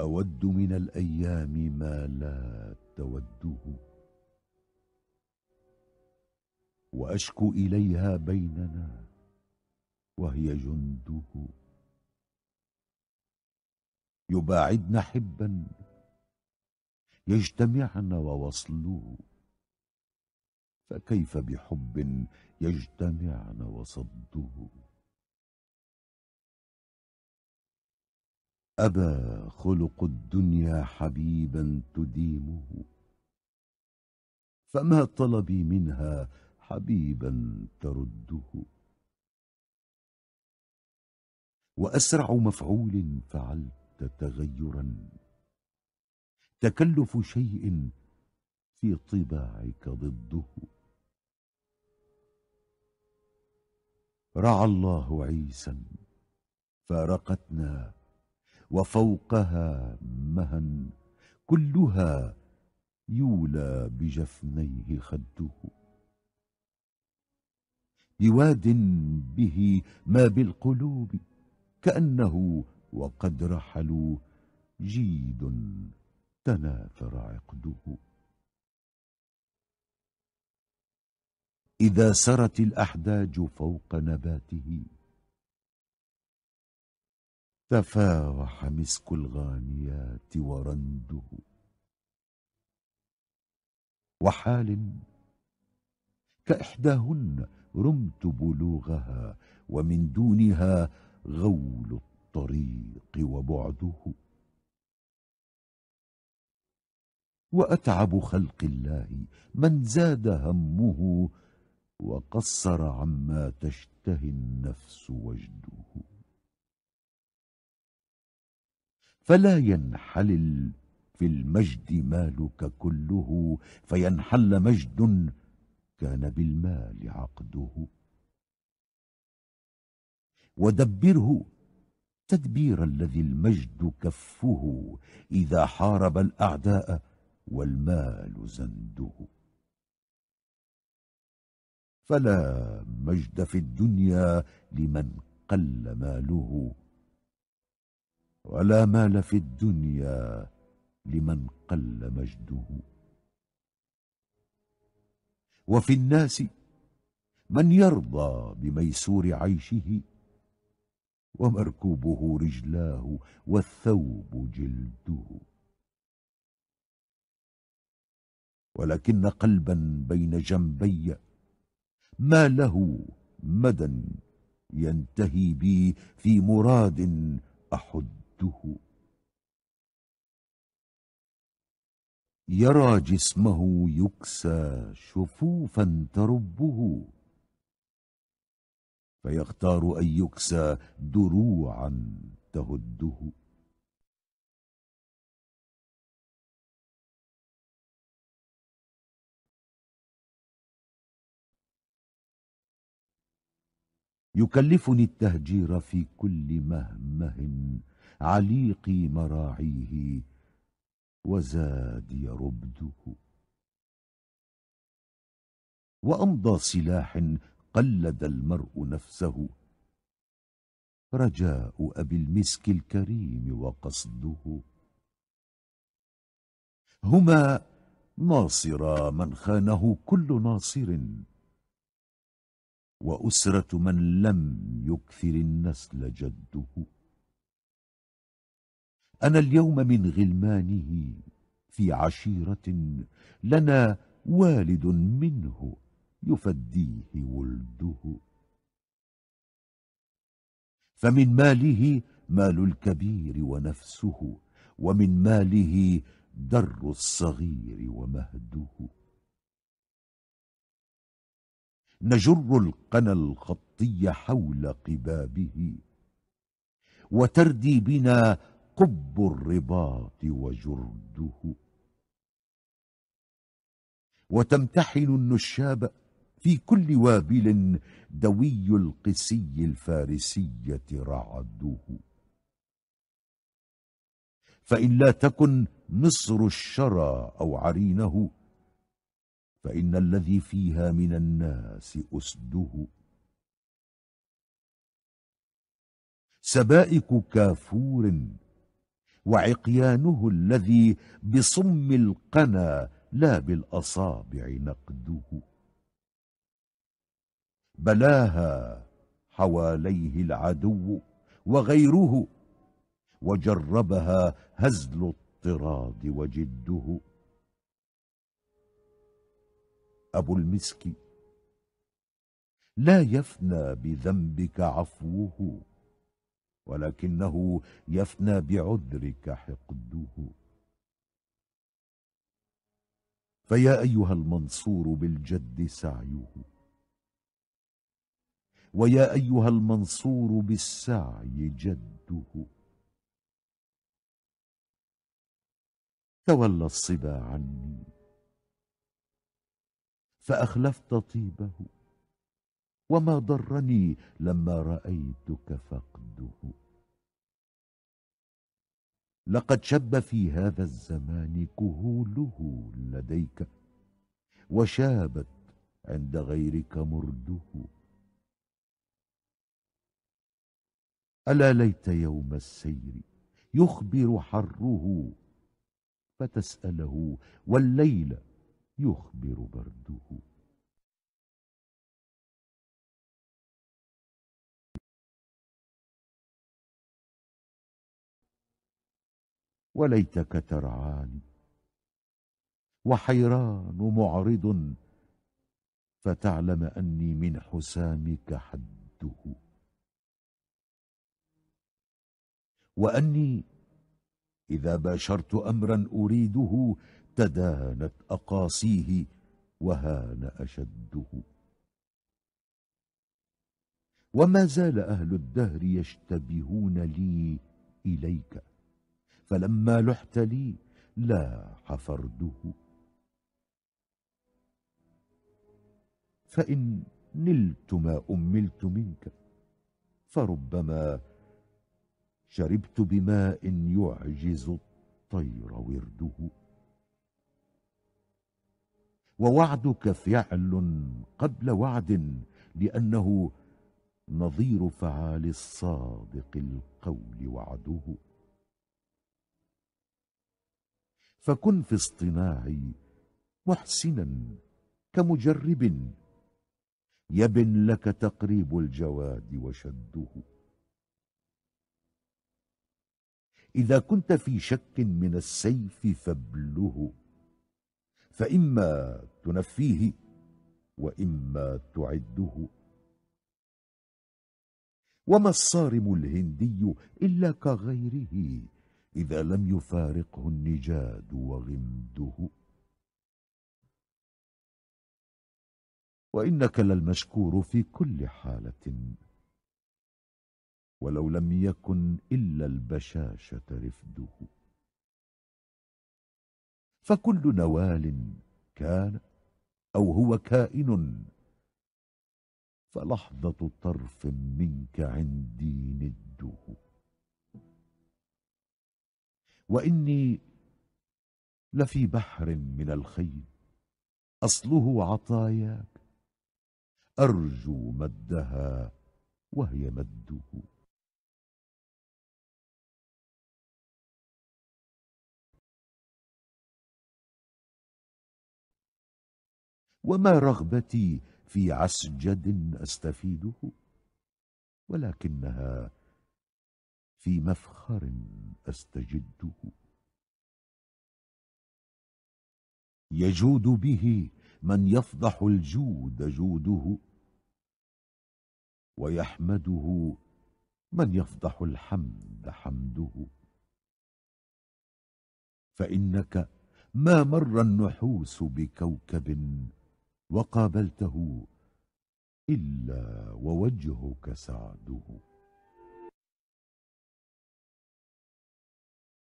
أود من الأيام ما لا توده وأشكو إليها بيننا وهي جنده يباعدن حبا يجتمعن ووصله فكيف بحب يجتمعن وصده أبى خلق الدنيا حبيبا تديمه فما طلبي منها حبيبا ترده وأسرع مفعول فعلت تغيرا تكلف شيء في طباعك ضده رعى الله عيسى فارقتنا وفوقها مهن كلها يولى بجفنيه خده بواد به ما بالقلوب كأنه وقد رحلوا جيد تناثر عقده إذا سرت الأحداج فوق نباته تفاوح مسك الغانيات ورنده وحال كإحداهن رمت بلوغها ومن دونها غول الطريق وبعده وأتعب خلق الله من زاد همه وقصر عما تشتهي النفس وجده فلا ينحلل في المجد مالك كله فينحل مجد كان بالمال عقده ودبره تدبير الذي المجد كفه إذا حارب الأعداء والمال زنده فلا مجد في الدنيا لمن قل ماله ولا مال في الدنيا لمن قل مجده وفي الناس من يرضى بميسور عيشه ومركوبه رجلاه والثوب جلده ولكن قلبا بين جنبي ما له مدى ينتهي بي في مراد أحد وجدته يرى جسمه يكسى شفوفا تربه فيختار أن يكسى دروعا تهده يكلفني التهجير في كل مهمه عليقي مراعيه وزادي ربده وأمضى سلاح قلد المرء نفسه رجاء أبي المسك الكريم وقصده هما ناصرا من خانه كل ناصر وأسرة من لم يكثر النسل جده أنا اليوم من غلمانه في عشيرة لنا والد منه يفديه ولده فمن ماله مال الكبير ونفسه ومن ماله در الصغير ومهده نجر القنا الخطي حول قبابه وتردي بنا قب الرباط وجرده وتمتحن النشاب في كل وابل دوي القسي الفارسية رعده فإن لا تكن مصر الشرى أو عرينه فإن الذي فيها من الناس أسده سبائك كافور وعقيانه الذي بصم القنا لا بالأصابع نقده بلاها حواليه العدو وغيره وجربها هزل الطراد وجده أبو المسك لا يفنى بذنبك عفوه ولكنه يفنى بعذرك حقده فيا أيها المنصور بالجد سعيه ويا أيها المنصور بالسعي جده تولى الصبا عني فأخلفت طيبه وما ضرني لما رأيتك فقده لقد شب في هذا الزمان كهوله لديك وشابت عند غيرك مرده ألا ليت يوم السير يخبر حره فتسأله والليل يخبر برده وليتك ترعاني وحيران معرض فتعلم أني من حسامك حده وأني إذا باشرت أمرا أريده تدانت أقاصيه وهان أشده وما زال أهل الدهر يشتبهون لي إليك فلما لحت لي لا حفرده فإن نلت ما أملت منك فربما شربت بماء يعجز الطير ورده ووعدك فعل قبل وعد لأنه نظير فعال الصادق القول وعده فكن في اصطناعي محسنا كمجرب يبن لك تقريب الجواد وشده إذا كنت في شك من السيف فابله فإما تنفيه وإما تعده وما الصارم الهندي إلا كغيره إذا لم يفارقه النجاد وغمده وإنك للمشكور في كل حالة ولو لم يكن إلا البشاشة رفده فكل نوال كان أو هو كائن فلحظة طرف منك عندي نده وإني لفي بحر من الخيل أصله عطاياك أرجو مدها وهي مده وما رغبتي في عسجد أستفيده ولكنها في مفخر أستجده يجود به من يفضح الجود جوده ويحمده من يفضح الحمد حمده فإنك ما مر النحوس بكوكب وقابلته إلا ووجهك سعده